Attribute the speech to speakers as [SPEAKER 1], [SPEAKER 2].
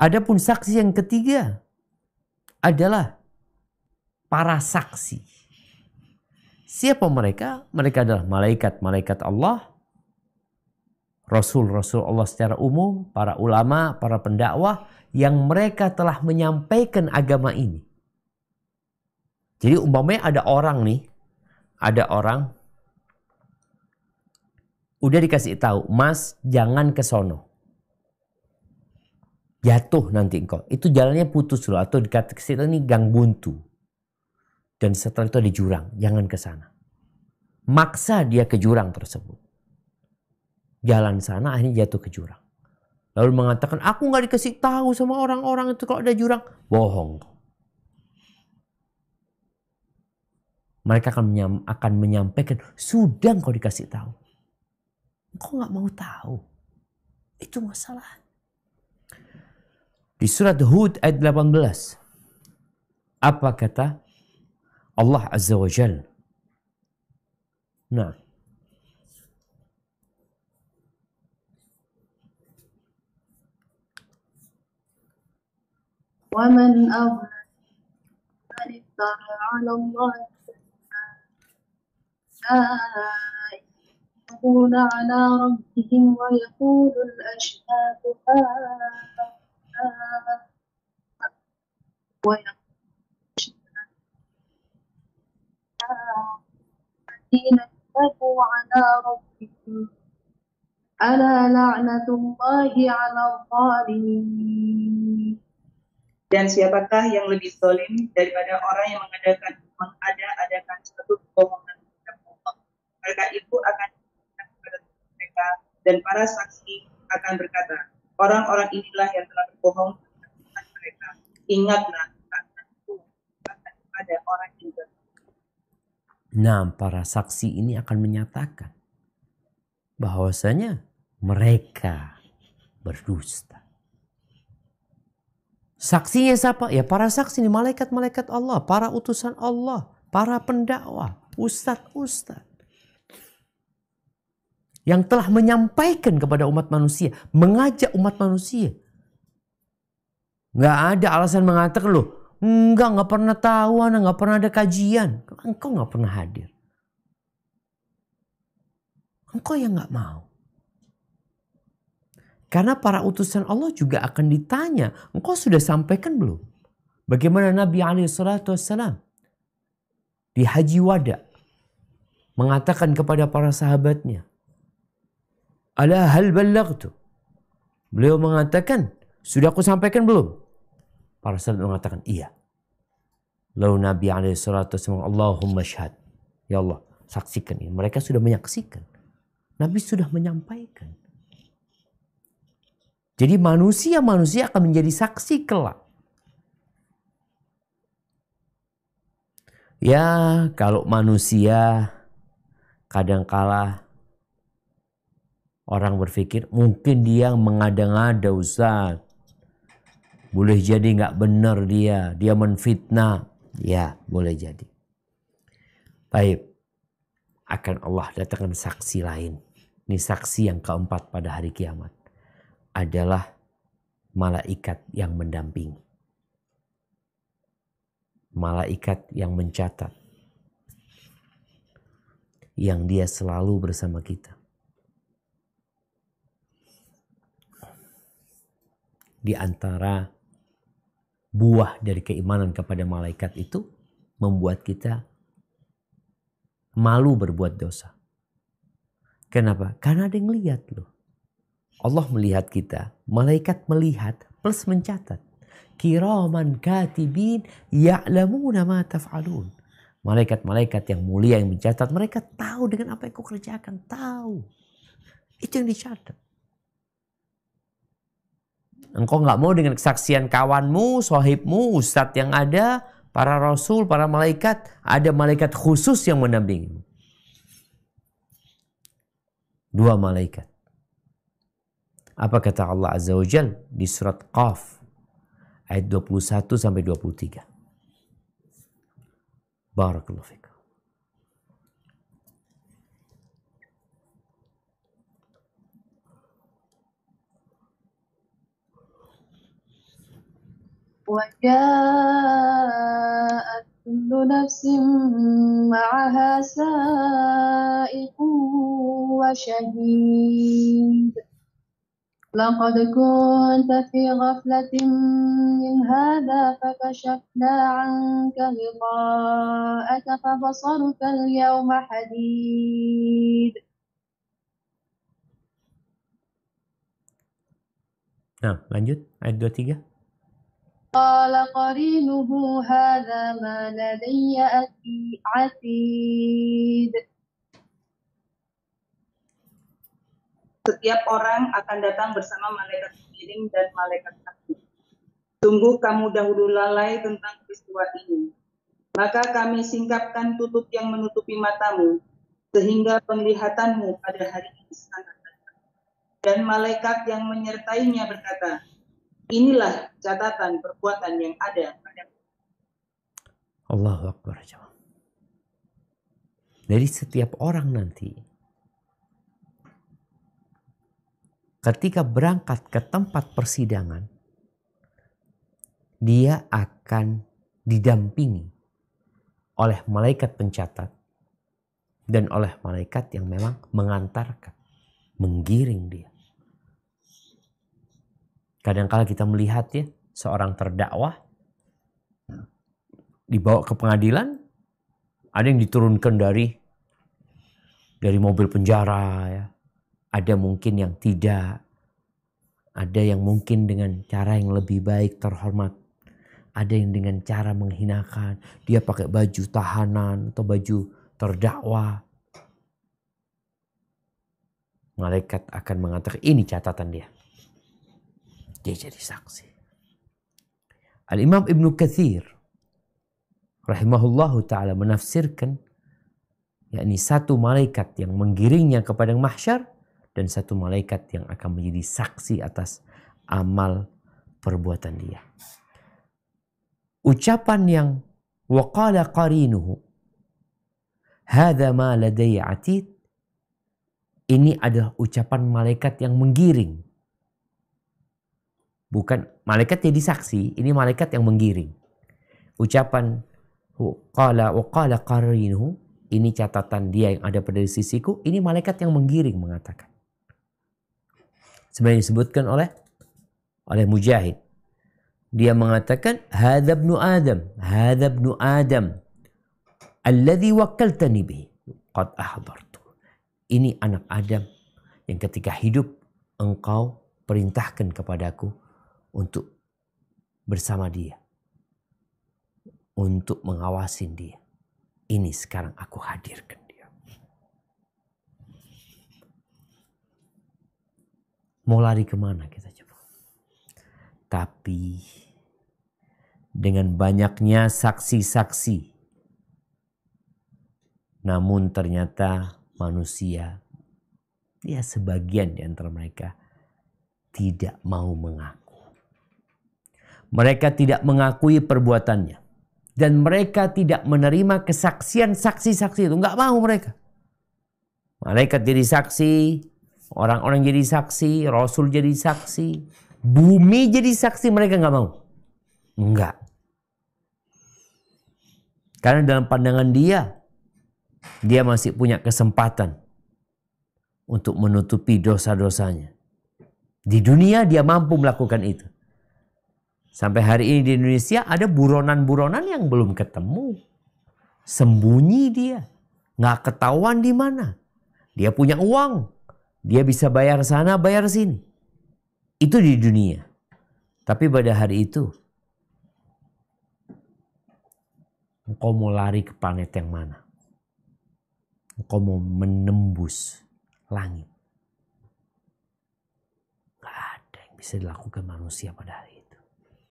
[SPEAKER 1] Adapun saksi yang ketiga adalah para saksi. Siapa mereka? Mereka adalah malaikat-malaikat Allah, rasul-rasul Allah secara umum, para ulama, para pendakwah yang mereka telah menyampaikan agama ini. Jadi umpamanya ada orang nih, ada orang udah dikasih tahu, Mas jangan ke sono. Jatuh nanti engkau. Itu jalannya putus loh. Atau dikata kita ini gang buntu. Dan setelah itu ada jurang. Jangan ke sana. Maksa dia ke jurang tersebut. Jalan sana akhirnya jatuh ke jurang. Lalu mengatakan, aku nggak dikasih tahu sama orang-orang itu kalau ada jurang. Bohong. Mereka akan, menyam, akan menyampaikan, sudah kau dikasih tahu. Kau nggak mau tahu. Itu masalah. Di surat Hud ayat 18. Apa kata Allah Azza wa Jal? Nah.
[SPEAKER 2] ومن أظلم من افترى على الله يقول على ربهم ويقول الأشهاد هؤلاء فعلى لعنة الله على الظالمين Dan siapakah yang lebih zalim daripada orang yang mengadakan mengada-adakan suatu kebohongan kepada Allah? Maka itu akan kepada mereka dan para saksi akan berkata, orang-orang inilah yang telah berbohong terhadap mereka. Ingatlah akan ada
[SPEAKER 1] orang yang Nah, para saksi ini akan menyatakan bahwasanya mereka berdusta. Saksinya siapa? Ya para saksi ini malaikat-malaikat Allah, para utusan Allah, para pendakwah, ustad-ustad. Yang telah menyampaikan kepada umat manusia, mengajak umat manusia. Gak ada alasan mengatakan loh, enggak, nggak pernah tahu, nggak pernah ada kajian. Engkau nggak pernah hadir. Engkau yang gak mau. Karena para utusan Allah juga akan ditanya, engkau sudah sampaikan belum? Bagaimana Nabi Wasallam di Haji Wada mengatakan kepada para sahabatnya, Ala hal tuh. Beliau mengatakan, sudah aku sampaikan belum? Para sahabat mengatakan, iya. Lalu Nabi SAW, Allahumma syahad. Ya Allah, saksikan ini. Mereka sudah menyaksikan. Nabi sudah menyampaikan. Jadi manusia-manusia akan menjadi saksi kelak. Ya, kalau manusia kadang kala orang berpikir mungkin dia mengada-ngada Ustaz. Boleh jadi nggak benar dia, dia menfitnah. Ya, boleh jadi. Baik, akan Allah datangkan saksi lain. Ini saksi yang keempat pada hari kiamat adalah malaikat yang mendampingi. Malaikat yang mencatat. Yang dia selalu bersama kita. Di antara buah dari keimanan kepada malaikat itu membuat kita malu berbuat dosa. Kenapa? Karena ada yang lihat loh. Allah melihat kita, malaikat melihat plus mencatat. Kiraman katibin ya'lamuna ma taf'alun. Malaikat-malaikat yang mulia yang mencatat, mereka tahu dengan apa yang kau kerjakan, tahu. Itu yang dicatat. Engkau nggak mau dengan kesaksian kawanmu, sohibmu, ustadz yang ada, para rasul, para malaikat, ada malaikat khusus yang mendampingimu. Dua malaikat apa kata Allah Azza wa Jal di surat Qaf ayat 21 sampai 23. Barakallahu fiqh.
[SPEAKER 2] وجاءت كل نفس معها سائق وشهيد لقد كنت في غفلة من هذا فكشفنا عنك غطاءك فبصرك اليوم حديد نعم
[SPEAKER 1] lanjut دو تيجا.
[SPEAKER 2] قال قرينه هذا ما لدي عتيد setiap orang akan datang bersama malaikat pengiring dan malaikat takdir. Tunggu kamu dahulu lalai tentang peristiwa ini. Maka kami singkapkan tutup yang menutupi matamu, sehingga penglihatanmu pada hari ini sangat terang. Dan malaikat yang menyertainya berkata, inilah catatan perbuatan yang ada pada
[SPEAKER 1] Allah Akbar. Jadi setiap orang nanti ketika berangkat ke tempat persidangan, dia akan didampingi oleh malaikat pencatat dan oleh malaikat yang memang mengantarkan, menggiring dia. Kadangkala kita melihat ya, seorang terdakwa dibawa ke pengadilan, ada yang diturunkan dari dari mobil penjara ya, ada mungkin yang tidak, ada yang mungkin dengan cara yang lebih baik terhormat, ada yang dengan cara menghinakan, dia pakai baju tahanan atau baju terdakwa. Malaikat akan mengatakan ini catatan dia. Dia jadi saksi. Al-Imam Ibnu Kathir rahimahullahu taala menafsirkan yakni satu malaikat yang menggiringnya kepada mahsyar dan satu malaikat yang akan menjadi saksi atas amal perbuatan dia. Ucapan yang waqala qarinuhu hadza ma ladayya atid ini adalah ucapan malaikat yang menggiring. Bukan malaikat jadi saksi, ini malaikat yang menggiring. Ucapan qala waqala qarinuhu ini catatan dia yang ada pada sisiku, ini malaikat yang menggiring mengatakan sebenarnya disebutkan oleh oleh Mujahid. Dia mengatakan hadza ibnu Adam, hadza ibnu Adam alladhi wakkaltani bihi qad ahdartu. Ini anak Adam yang ketika hidup engkau perintahkan kepadaku untuk bersama dia. Untuk mengawasin dia. Ini sekarang aku hadirkan Mau lari kemana kita coba? Tapi dengan banyaknya saksi-saksi, namun ternyata manusia, ya sebagian di antara mereka tidak mau mengaku. Mereka tidak mengakui perbuatannya. Dan mereka tidak menerima kesaksian saksi-saksi itu. Nggak mau mereka. Malaikat jadi saksi, Orang-orang jadi saksi, Rasul jadi saksi, bumi jadi saksi mereka nggak mau. Enggak. Karena dalam pandangan dia, dia masih punya kesempatan untuk menutupi dosa-dosanya. Di dunia dia mampu melakukan itu. Sampai hari ini di Indonesia ada buronan-buronan yang belum ketemu. Sembunyi dia. Nggak ketahuan di mana. Dia punya uang dia bisa bayar sana, bayar sini. Itu di dunia. Tapi pada hari itu, engkau mau lari ke planet yang mana? Engkau mau menembus
[SPEAKER 2] langit. Gak ada yang bisa dilakukan manusia pada hari ini.